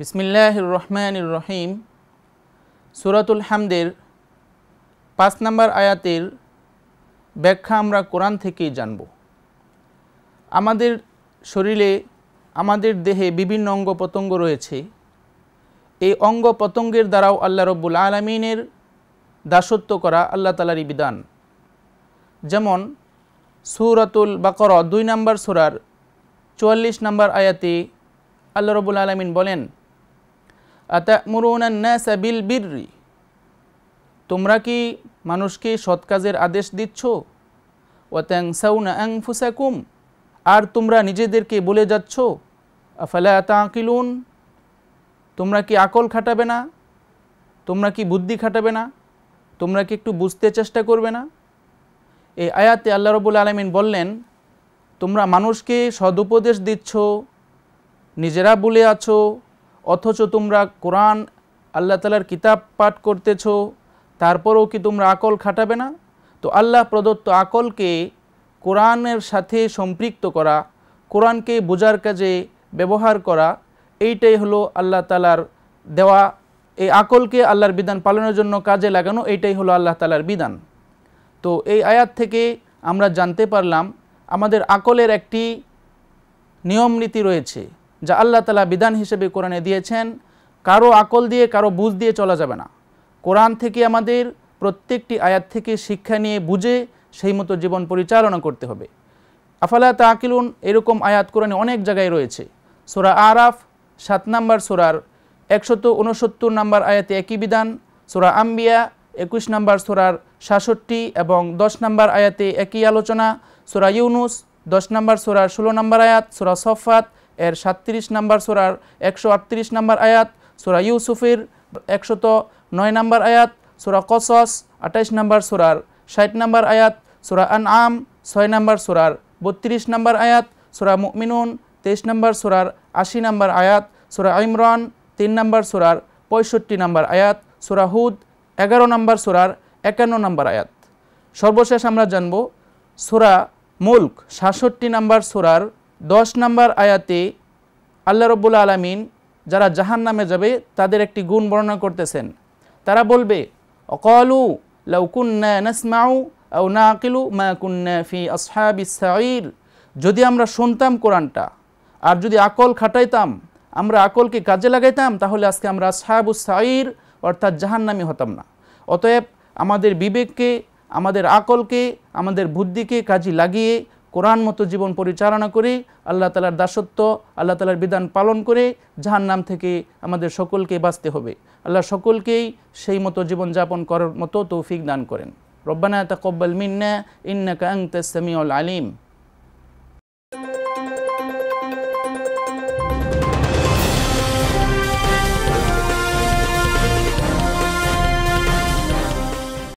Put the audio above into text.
বিসমিল্লাহ রহমান রহিম সুরাতুল হামদের পাঁচ নম্বর আয়াতের ব্যাখ্যা আমরা কোরআন থেকেই জানব আমাদের শরীরে আমাদের দেহে বিভিন্ন অঙ্গ পতঙ্গ রয়েছে এই অঙ্গ পতঙ্গের দ্বারাও আল্লাহ রব্বুল আলমিনের দাসত্ব করা আল্লাহ তালারই বিধান যেমন সুরাতুল বাকর দুই নম্বর সুরার চুয়াল্লিশ নম্বর আয়াতে আল্লাহ রবুল আলমিন বলেন বিল বিরি তোমরা কি মানুষকে সৎ কাজের আদেশ দিচ্ছ ওয়াত্যাং সাউনা আং ফুসাকুম আর তোমরা নিজেদেরকে বলে যাচ্ছ আফালা আঁকিলুন তোমরা কি আকল খাটাবে না তোমরা কি বুদ্ধি খাটাবে না তোমরা কি একটু বুঝতে চেষ্টা করবে না এই আয়াতে আল্লাহ রবুল আলমিন বললেন তোমরা মানুষকে সদুপদেশ দিচ্ছ নিজেরা বলে আছো অথচ তোমরা কোরআন আল্লাহ তালার কিতাব পাঠ করতেছ তারপরেও কি তোমরা আকল খাটাবে না তো আল্লাহ প্রদত্ত আকলকে কোরআনের সাথে সম্পৃক্ত করা কোরআনকে বোঝার কাজে ব্যবহার করা এইটাই হলো আল্লাহ তালার দেওয়া এই আকলকে আল্লাহর বিধান পালনের জন্য কাজে লাগানো এইটাই হলো আল্লাহ তালার বিধান তো এই আয়াত থেকে আমরা জানতে পারলাম আমাদের আকলের একটি নিয়ম নীতি রয়েছে যা আল্লাহ তালা বিধান হিসেবে কোরআনে দিয়েছেন কারো আকল দিয়ে কারো বুঝ দিয়ে চলা যাবে না কোরআন থেকে আমাদের প্রত্যেকটি আয়াত থেকে শিক্ষা নিয়ে বুঝে সেই মতো জীবন পরিচালনা করতে হবে আফালা তাকিলুন এরকম আয়াত কোরআনে অনেক জায়গায় রয়েছে সোরা আরাফ সাত নাম্বার সোরার একশত উনসত্তর নম্বর আয়াতে একই বিধান সোরা আম্বিয়া একুশ নাম্বার সোরার সাষট্টি এবং দশ নম্বর আয়াতে একই আলোচনা সোরা ইউনুস দশ নম্বর সোরার ষোলো নম্বর আয়াত সোরা সফাত এর সাতত্রিশ নাম্বার সোরার একশো আটত্রিশ নাম্বার আয়াত সোরা ইউসুফের একশত নয় নাম্বার আয়াত সোরা কসস আঠাইশ নাম্বার সোরার ষাট নাম্বার আয়াত সোরা আন আম ছয় নাম্বার সোরার বত্রিশ নাম্বার আয়াত সোরা মুমিনুন তেইশ নাম্বার সোরার আশি নাম্বার আয়াত সোরা ইমরান তিন নাম্বার সোরার পঁয়ষট্টি নাম্বার আয়াত সোরা হুদ এগারো নাম্বার সোরার একান্ন নাম্বার আয়াত সর্বশেষ আমরা জানব সোরা মুল্ক সাতষট্টি নাম্বার সোরার দশ নাম্বার আয়াতে আল্লাহ রব্বুল আলমিন যারা জাহান নামে যাবে তাদের একটি গুণ বর্ণনা করতেছেন তারা বলবে অকলু লাউকুন্না নাসমাউ না আকিলু মা কুন্না ফি আসহাবিসাইর যদি আমরা শুনতাম কোরআনটা আর যদি আকল খাটাইতাম আমরা আকলকে কাজে লাগাইতাম তাহলে আজকে আমরা সাহাবু সাইর অর্থাৎ জাহান্নামি হতাম না অতএব আমাদের বিবেককে আমাদের আকলকে আমাদের বুদ্ধিকে কাজে লাগিয়ে কোরআন মতো জীবন পরিচালনা করি আল্লাহ তালার দাসত্ব আল্লাহ তালার বিধান পালন করে যাহার নাম থেকে আমাদের সকলকে বাঁচতে হবে আল্লাহ সকলকেই সেই মতো জীবনযাপন করার মতো তৌফিক দান করেন রব্বানা তাকব্বাল মিন্না ইন্নাকা আংতা সামিউল আলিম